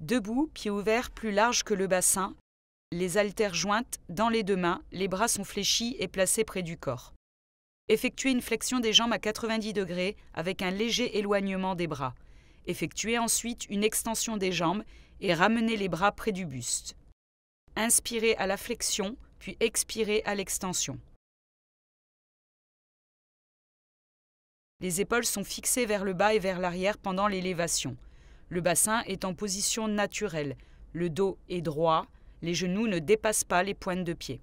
Debout, pieds ouverts plus larges que le bassin, les haltères jointes dans les deux mains, les bras sont fléchis et placés près du corps. Effectuez une flexion des jambes à 90 degrés avec un léger éloignement des bras. Effectuez ensuite une extension des jambes et ramenez les bras près du buste. Inspirez à la flexion, puis expirez à l'extension. Les épaules sont fixées vers le bas et vers l'arrière pendant l'élévation. Le bassin est en position naturelle. Le dos est droit. Les genoux ne dépassent pas les pointes de pied.